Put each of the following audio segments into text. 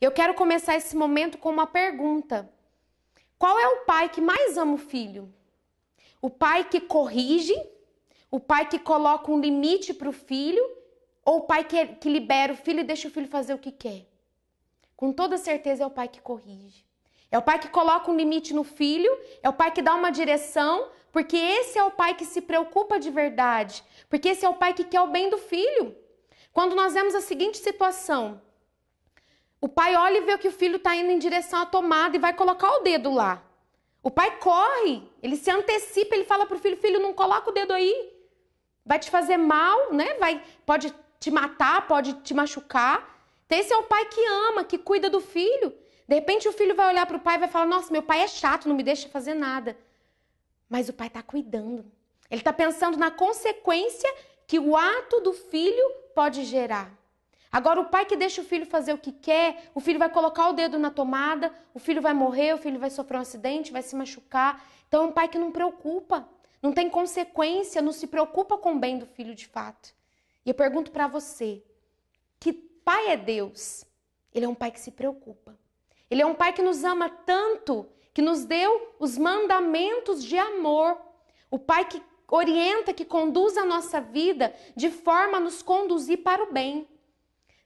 Eu quero começar esse momento com uma pergunta. Qual é o pai que mais ama o filho? O pai que corrige? O pai que coloca um limite para o filho? Ou o pai que, que libera o filho e deixa o filho fazer o que quer? Com toda certeza é o pai que corrige. É o pai que coloca um limite no filho, é o pai que dá uma direção, porque esse é o pai que se preocupa de verdade, porque esse é o pai que quer o bem do filho. Quando nós vemos a seguinte situação, o pai olha e vê que o filho está indo em direção à tomada e vai colocar o dedo lá. O pai corre, ele se antecipa, ele fala para o filho: filho, não coloca o dedo aí. Vai te fazer mal, né? Vai, pode te matar, pode te machucar. Então, esse é o pai que ama, que cuida do filho. De repente, o filho vai olhar para o pai e vai falar: Nossa, meu pai é chato, não me deixa fazer nada. Mas o pai está cuidando. Ele está pensando na consequência que o ato do filho pode gerar. Agora, o pai que deixa o filho fazer o que quer, o filho vai colocar o dedo na tomada, o filho vai morrer, o filho vai sofrer um acidente, vai se machucar. Então, é um pai que não preocupa, não tem consequência, não se preocupa com o bem do filho de fato. E eu pergunto para você: que pai é Deus? Ele é um pai que se preocupa. Ele é um pai que nos ama tanto, que nos deu os mandamentos de amor. O pai que orienta, que conduz a nossa vida de forma a nos conduzir para o bem.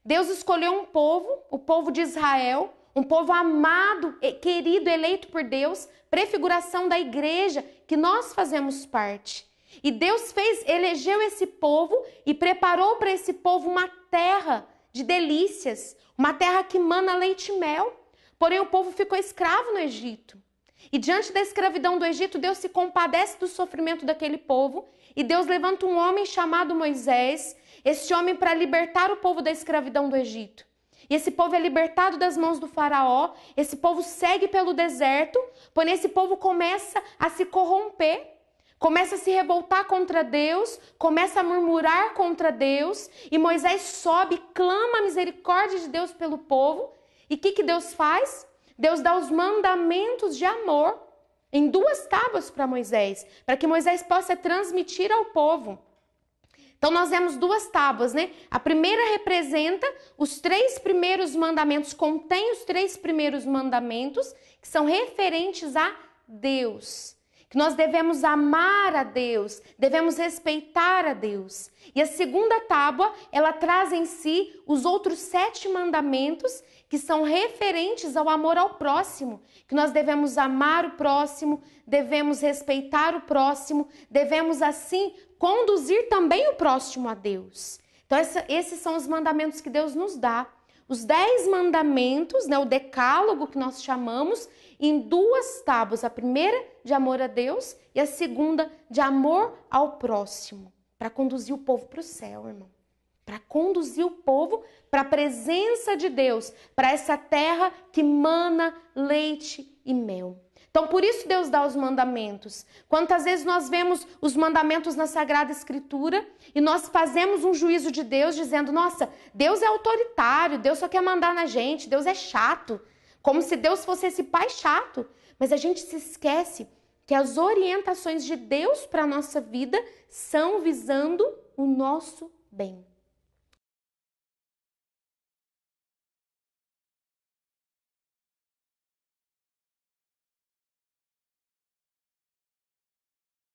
Deus escolheu um povo, o povo de Israel, um povo amado, querido, eleito por Deus, prefiguração da igreja que nós fazemos parte. E Deus fez, elegeu esse povo e preparou para esse povo uma terra de delícias, uma terra que mana leite e mel. Porém, o povo ficou escravo no Egito. E diante da escravidão do Egito, Deus se compadece do sofrimento daquele povo e Deus levanta um homem chamado Moisés este homem para libertar o povo da escravidão do Egito. E esse povo é libertado das mãos do faraó, esse povo segue pelo deserto, porém esse povo começa a se corromper, começa a se revoltar contra Deus, começa a murmurar contra Deus, e Moisés sobe, clama a misericórdia de Deus pelo povo, e o que, que Deus faz? Deus dá os mandamentos de amor em duas tábuas para Moisés, para que Moisés possa transmitir ao povo. Então nós temos duas tábuas, né? A primeira representa os três primeiros mandamentos, contém os três primeiros mandamentos que são referentes a Deus. Que nós devemos amar a Deus, devemos respeitar a Deus. E a segunda tábua, ela traz em si os outros sete mandamentos que são referentes ao amor ao próximo, que nós devemos amar o próximo, devemos respeitar o próximo, devemos assim conduzir também o próximo a Deus. Então, essa, esses são os mandamentos que Deus nos dá. Os dez mandamentos, né, o decálogo que nós chamamos, em duas tábuas. A primeira de amor a Deus e a segunda de amor ao próximo, para conduzir o povo para o céu, irmão para conduzir o povo para a presença de Deus, para essa terra que mana leite e mel. Então, por isso Deus dá os mandamentos. Quantas vezes nós vemos os mandamentos na Sagrada Escritura e nós fazemos um juízo de Deus dizendo: nossa, Deus é autoritário, Deus só quer mandar na gente, Deus é chato. Como se Deus fosse esse pai chato. Mas a gente se esquece que as orientações de Deus para a nossa vida são visando o nosso bem.